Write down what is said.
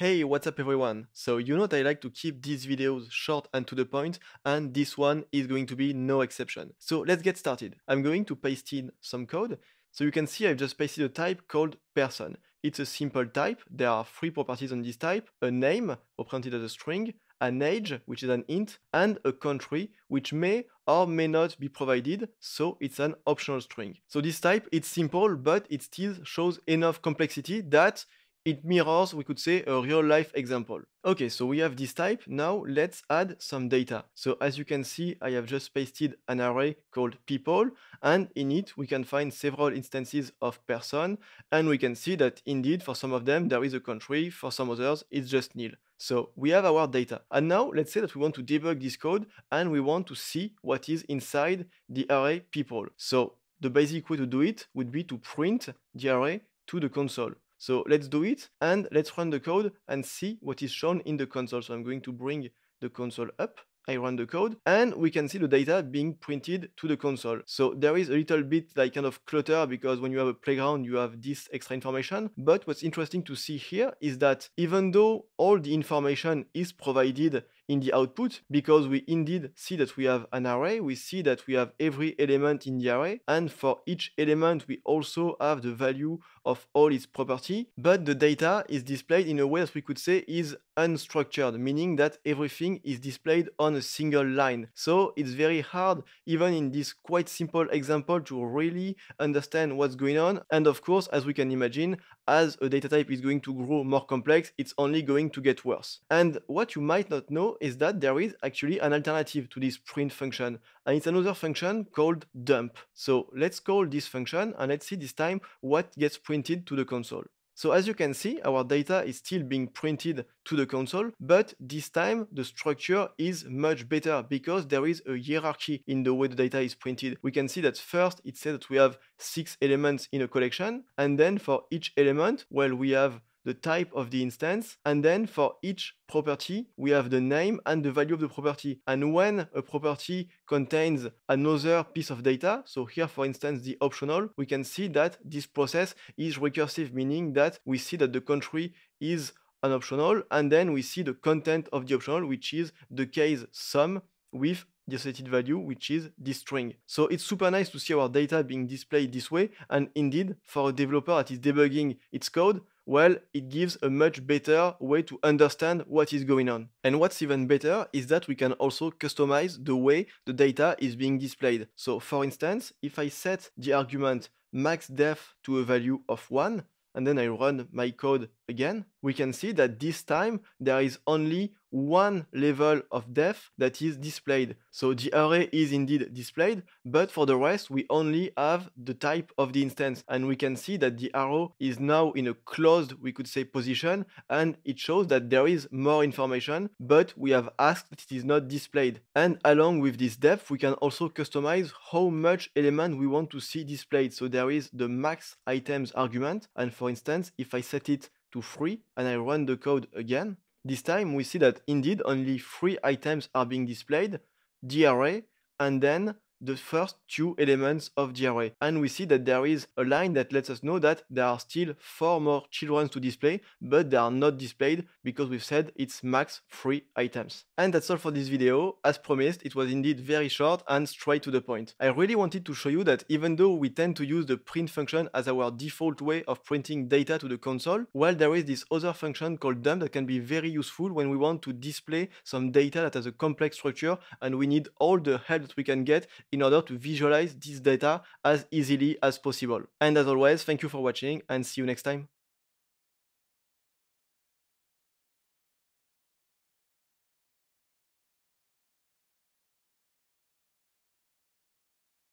Hey, what's up everyone? So you know that I like to keep these videos short and to the point, and this one is going to be no exception. So let's get started. I'm going to paste in some code. So you can see I've just pasted a type called person. It's a simple type. There are three properties on this type, a name, represented as a string, an age, which is an int, and a country, which may or may not be provided, so it's an optional string. So this type, it's simple, but it still shows enough complexity that it mirrors, we could say, a real life example. Okay, so we have this type. Now let's add some data. So as you can see, I have just pasted an array called people, and in it we can find several instances of person, and we can see that indeed for some of them there is a country, for some others it's just nil. So we have our data. And now let's say that we want to debug this code and we want to see what is inside the array people. So the basic way to do it would be to print the array to the console. So let's do it and let's run the code and see what is shown in the console. So I'm going to bring the console up. I run the code and we can see the data being printed to the console. So there is a little bit like kind of clutter because when you have a playground, you have this extra information. But what's interesting to see here is that even though all the information is provided in the output because we indeed see that we have an array, we see that we have every element in the array, and for each element we also have the value of all its property, but the data is displayed in a way that we could say is unstructured, meaning that everything is displayed on a single line. So it's very hard, even in this quite simple example, to really understand what's going on. And of course, as we can imagine, as a data type is going to grow more complex, it's only going to get worse. And what you might not know is that there is actually an alternative to this print function. And it's another function called dump. So let's call this function and let's see this time what gets printed to the console. So as you can see, our data is still being printed to the console, but this time the structure is much better because there is a hierarchy in the way the data is printed. We can see that first it says that we have six elements in a collection, and then for each element, well, we have the type of the instance, and then for each property, we have the name and the value of the property. And when a property contains another piece of data, so here, for instance, the optional, we can see that this process is recursive, meaning that we see that the country is an optional, and then we see the content of the optional, which is the case sum with the associated value, which is this string. So it's super nice to see our data being displayed this way. And indeed, for a developer that is debugging its code, well, it gives a much better way to understand what is going on. And what's even better is that we can also customize the way the data is being displayed. So for instance, if I set the argument max depth to a value of 1, and then I run my code again, we can see that this time there is only one level of depth that is displayed. So the array is indeed displayed, but for the rest, we only have the type of the instance. And we can see that the arrow is now in a closed, we could say, position, and it shows that there is more information, but we have asked that it is not displayed. And along with this depth, we can also customize how much element we want to see displayed. So there is the max items argument. And for instance, if I set it to 3 and I run the code again, this time we see that indeed only three items are being displayed, the array, and then the first two elements of the array. And we see that there is a line that lets us know that there are still four more children to display, but they are not displayed because we've said it's max three items. And that's all for this video. As promised, it was indeed very short and straight to the point. I really wanted to show you that even though we tend to use the print function as our default way of printing data to the console, well, there is this other function called dump that can be very useful when we want to display some data that has a complex structure and we need all the help that we can get in order to visualize this data as easily as possible. And as always, thank you for watching and see you next time.